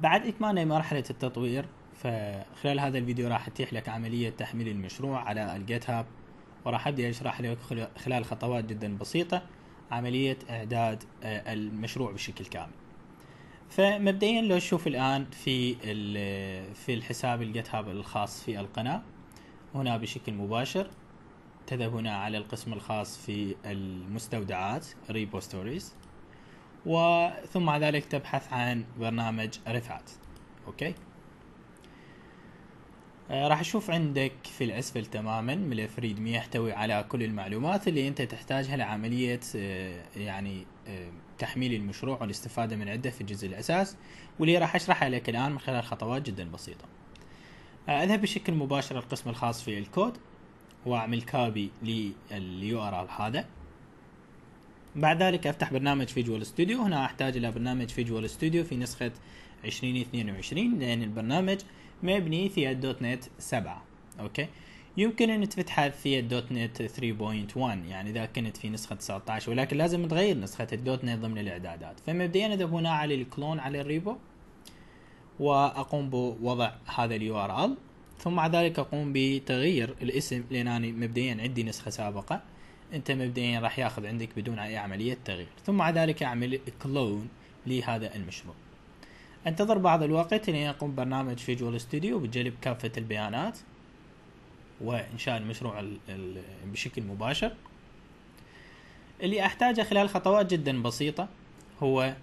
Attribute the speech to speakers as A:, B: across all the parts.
A: بعد إكمال مرحلة التطوير فخلال هذا الفيديو راح أتيح لك عملية تحميل المشروع على الجيت هاب وراح أبدأ أشرح لك خلال خطوات جدا بسيطة عملية إعداد آه، المشروع بشكل كامل فمبدئيا لو تشوف الآن في في الحساب الجيت هاب الخاص في القناة هنا بشكل مباشر تذهب هنا على القسم الخاص في المستودعات ريبوستوريز وثم بعد ذلك تبحث عن برنامج رفعت اوكي آه، راح اشوف عندك في الاسفل تماما ملف ريدمي يحتوي على كل المعلومات اللي انت تحتاجها لعملية آه، يعني آه، تحميل المشروع والاستفادة من عده في الجزء الاساس واللي راح اشرحها لك الان من خلال خطوات جدا بسيطة اذهب بشكل مباشر القسم الخاص في الكود واعمل كابي لليو ار ال هذا بعد ذلك افتح برنامج فيجوال ستوديو هنا احتاج الى برنامج فيجوال ستوديو في نسخة 2022 لان البرنامج مبني في دوت نت 7 اوكي يمكن ان تفتحها في الدوت نت 3.1 يعني اذا كنت في نسخة 19 ولكن لازم تغير نسخة الدوت نت ضمن الاعدادات فمبدئيا اذهب هنا على الكلون على الريبو واقوم بوضع هذا اليو ار ال ثم بعد ذلك اقوم بتغيير الاسم لان مبدئيا عندي نسخة سابقة انت مبدئيا راح ياخذ عندك بدون اي عمليه تغيير ثم بعد ذلك اعمل كلون لهذا المشروع انتظر بعض الوقت لين يقوم برنامج فيجوال ستوديو بجلب كافه البيانات وانشاء المشروع بشكل مباشر اللي احتاجه خلال خطوات جدا بسيطه هو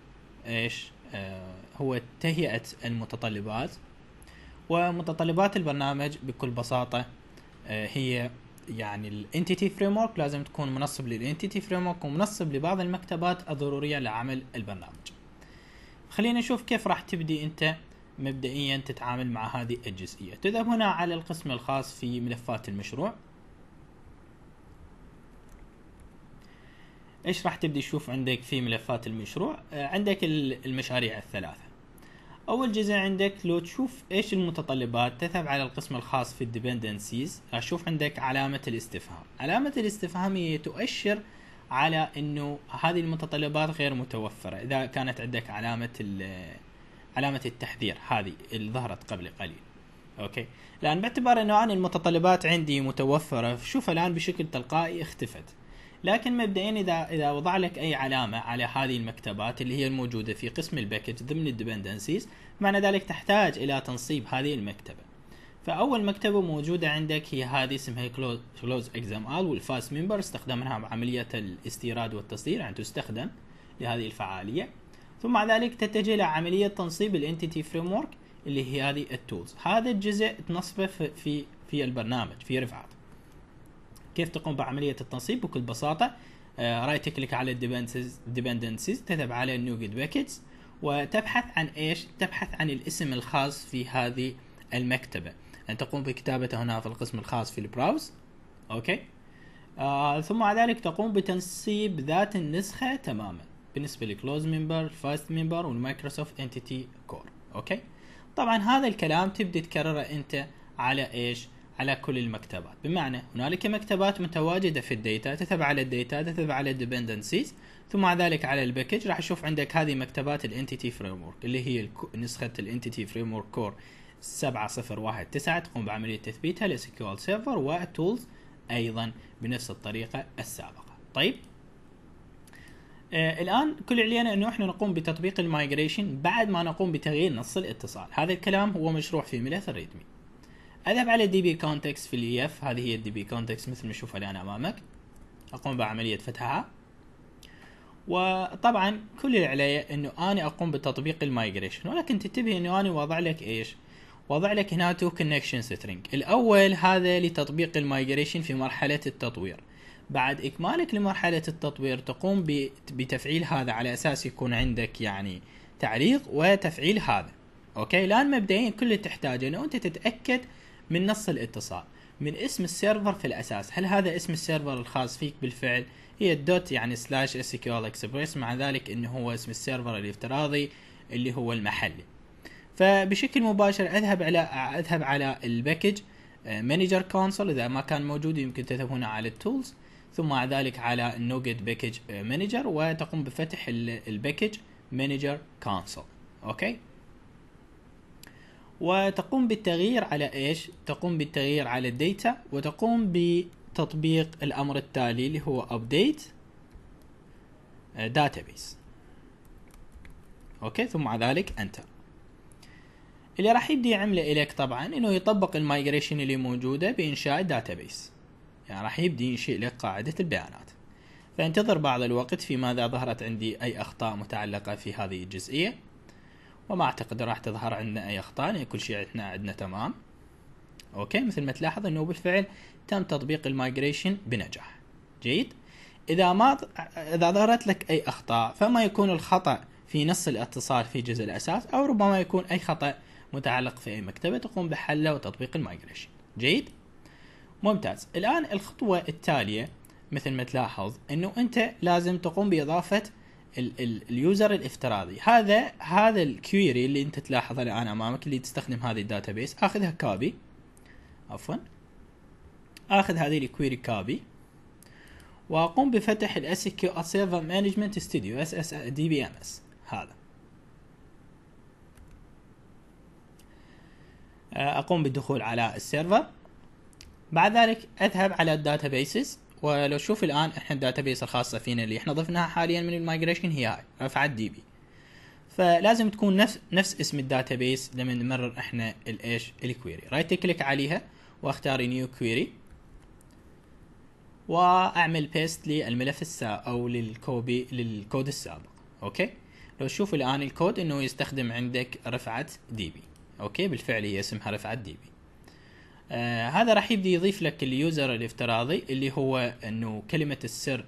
A: ايش آه هو تهيئه المتطلبات ومتطلبات البرنامج بكل بساطه آه هي يعني الانتيتي فريم ورك لازم تكون منصب للانتيتي فريم ورك ومنصب لبعض المكتبات الضروريه لعمل البرنامج خلينا نشوف كيف راح تبدي انت مبدئيا تتعامل مع هذه الجزئيه تذهب هنا على القسم الخاص في ملفات المشروع ايش راح تبدي تشوف عندك في ملفات المشروع آه، عندك المشاريع الثلاثه اول جزء عندك لو تشوف ايش المتطلبات تذهب على القسم الخاص في الديبندنسيز اشوف عندك علامة الاستفهام علامة الاستفهام هي تؤشر على انه هذه المتطلبات غير متوفرة اذا كانت عندك علامة علامة التحذير هذه اللي ظهرت قبل قليل اوكي لان باعتبار انه انا المتطلبات عندي متوفرة شوف الان بشكل تلقائي اختفت لكن مبدئيا اذا اذا وضع لك اي علامه على هذه المكتبات اللي هي الموجوده في قسم الباكج ضمن الديبندنسيز معنى ذلك تحتاج الى تنصيب هذه المكتبه فاول مكتبه موجوده عندك هي هذه اسمها كلوز اكزام ال والفاس ممبر استخدمناها بعمليه الاستيراد والتصدير يعني تستخدم لهذه الفعاليه ثم بعد ذلك تتجه الى عمليه تنصيب الانتيتي فريم اللي هي هذه التولز هذا الجزء تنصبه في في البرنامج في رفعات كيف تقوم بعمليه التنصيب بكل بساطه آه، رايت كليك على الديبندنسيز تذهب على نيو جيت باكيتس وتبحث عن ايش تبحث عن الاسم الخاص في هذه المكتبه أن يعني تقوم بكتابته هنا في القسم الخاص في البراوز أوكي آه ثم بعد ذلك تقوم بتنصيب ذات النسخة تماما بالنسبة لكلوز ممبر فاست ممبر والمايكروسوفت انتيتي كور أوكي طبعا هذا الكلام تبدأ تكرره أنت على إيش على كل المكتبات بمعنى هنالك مكتبات متواجدة في الديتا تتبع الديتا تتبع على الديبندنسيز ثم بعد ذلك على الباكج راح اشوف عندك هذه مكتبات الانتيتي فريم ورك اللي هي نسخة الانتيتي فريم ورك كور 7019 تقوم بعملية تثبيتها لسكيول سيرفر والتولز ايضا بنفس الطريقة السابقة طيب آه الان كل علينا انه احنا نقوم بتطبيق المايجريشن بعد ما نقوم بتغيير نص الاتصال هذا الكلام هو مشروع في ملف الريدمي اذهب على دي بي كونتكست في الاي اف هذه هي الدي بي كونتكست مثل ما تشوفها الان امامك اقوم بعمليه فتحها وطبعا كل اللي علي انه انا اقوم بتطبيق المايجريشن ولكن تنتبه انه انا واضع لك ايش وضع لك هنا تو كونكشن سترينج الاول هذا لتطبيق المايجريشن في مرحله التطوير بعد اكمالك لمرحله التطوير تقوم بتفعيل هذا على اساس يكون عندك يعني تعليق وتفعيل هذا اوكي الان مبدئيا كل اللي تحتاجه انه انت تتاكد من نص الاتصال من اسم السيرفر في الاساس هل هذا اسم السيرفر الخاص فيك بالفعل هي الدوت يعني سلاش اس كيو ال اكسبريس مع ذلك انه هو اسم السيرفر الافتراضي اللي هو المحلي فبشكل مباشر اذهب على اذهب على الباكج مانجر آه، كونسول اذا ما كان موجود يمكن تذهبون على التولز ثم بعد ذلك على نوجت باكج مانجر وتقوم بفتح الباكج مانجر كونسول اوكي وتقوم بالتغيير على ايش؟ تقوم بالتغيير على الديتا وتقوم بتطبيق الامر التالي اللي هو update آه، database اوكي ثم مع ذلك انتر اللي راح يبدي يعمله اليك طبعا انه يطبق المايجريشن اللي موجوده بانشاء داتابيس يعني راح يبدي ينشئ لك قاعده البيانات فانتظر بعض الوقت في ماذا ظهرت عندي اي اخطاء متعلقه في هذه الجزئيه وما اعتقد راح تظهر عندنا اي اخطاء لان كل شيء عندنا عندنا تمام اوكي مثل ما تلاحظ انه بالفعل تم تطبيق المايجريشن بنجاح جيد اذا ما اذا ظهرت لك اي اخطاء فما يكون الخطا في نص الاتصال في جزء الاساس او ربما يكون اي خطا متعلق في اي مكتبه تقوم بحله وتطبيق المايجريشن جيد ممتاز الان الخطوه التاليه مثل ما تلاحظ انه انت لازم تقوم باضافه اليوزر الافتراضي هذا هذا الكويري اللي انت تلاحظه الان امامك اللي تستخدم هذه الداتا بيس اخذها كابي عفوا اخذ هذه الكويري كابي واقوم بفتح الاس كيو سيرفر مانجمنت ستوديو اس اس دي بي ام اس هذا آه، اقوم بالدخول على السيرفر بعد ذلك اذهب على الداتا بيسز ولو تشوف الان احنا بيس الخاصه فينا اللي احنا ضفناها حاليا من المايجريشن هي هاي رفعت دي بي فلازم تكون نفس نفس اسم بيس لما نمرر احنا الايش الكويري رايت كليك عليها واختار نيو كويري واعمل بيست للملف السابق او للكوبي للكود السابق اوكي لو تشوف الان الكود انه يستخدم عندك رفعه دي بي اوكي بالفعل هي اسمها رفعه دي بي آه هذا راح يبدي يضيف لك اليوزر الافتراضي اللي هو انه كلمه السر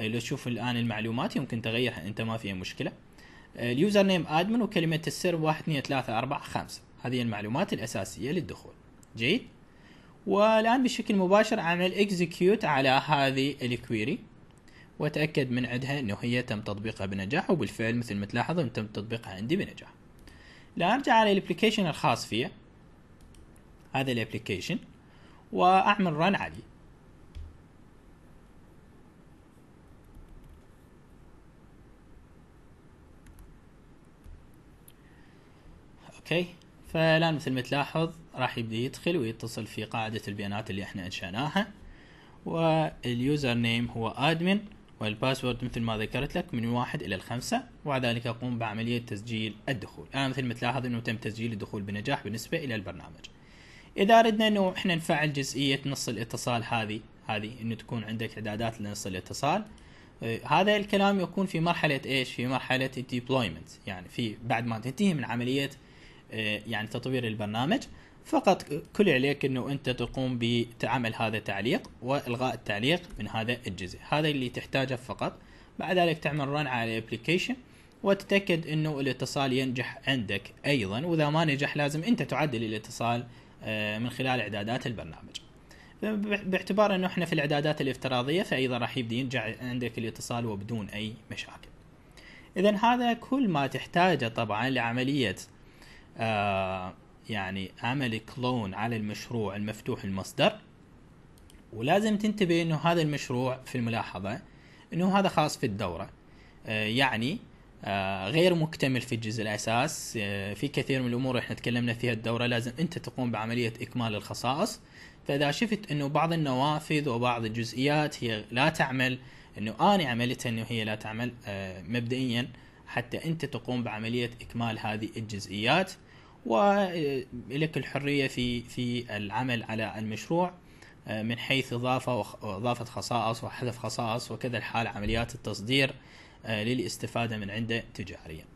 A: آه، لو تشوف الان المعلومات يمكن تغيرها انت ما فيها مشكله آه، اليوزر نيم ادمن وكلمه السر 1 2 3 4 5 هذه المعلومات الاساسيه للدخول جيد والان بشكل مباشر اعمل اكزكيوت على هذه الكويري وتاكد من عندها انه هي تم تطبيقها بنجاح وبالفعل مثل ما تلاحظ تم تطبيقها عندي بنجاح لا ارجع على الابلكيشن الخاص فيها هذا الابلكيشن واعمل رن عليه اوكي فالان مثل ما تلاحظ راح يبدا يدخل ويتصل في قاعده البيانات اللي احنا انشأناها واليوزر نيم هو ادمن والباسورد مثل ما ذكرت لك من واحد الى الخمسة وبعد ذلك اقوم بعملية تسجيل الدخول انا مثل ما تلاحظ انه تم تسجيل الدخول بنجاح بالنسبة الى البرنامج اذا اردنا انه احنا نفعل جزئيه نص الاتصال هذه هذه انه تكون عندك اعدادات لنص الاتصال إيه، هذا الكلام يكون في مرحله ايش في مرحله الديبلويمنت يعني في بعد ما تنتهي من عمليه إيه، يعني تطوير البرنامج فقط كل عليك انه انت تقوم بتعمل هذا التعليق والغاء التعليق من هذا الجزء هذا اللي تحتاجه فقط بعد ذلك تعمل رن على الابلكيشن وتتاكد انه الاتصال ينجح عندك ايضا واذا ما نجح لازم انت تعدل الاتصال آه، من خلال اعدادات البرنامج باعتبار انه احنا في الاعدادات الافتراضيه فايضا راح يبدي ينجع عندك الاتصال وبدون اي مشاكل اذا هذا كل ما تحتاجه طبعا لعمليه آه يعني عمل كلون على المشروع المفتوح المصدر ولازم تنتبه انه هذا المشروع في الملاحظه انه هذا خاص في الدوره آه يعني آه، غير مكتمل في الجزء الاساس آه، في كثير من الامور احنا تكلمنا فيها الدوره لازم انت تقوم بعمليه اكمال الخصائص فاذا شفت انه بعض النوافذ وبعض الجزئيات هي لا تعمل انه انا عملتها انه هي لا تعمل آه، مبدئيا حتى انت تقوم بعمليه اكمال هذه الجزئيات ولك الحريه في في العمل على المشروع من حيث اضافه واضافه خصائص وحذف خصائص وكذا الحال عمليات التصدير آه، للاستفادة من عنده تجاريا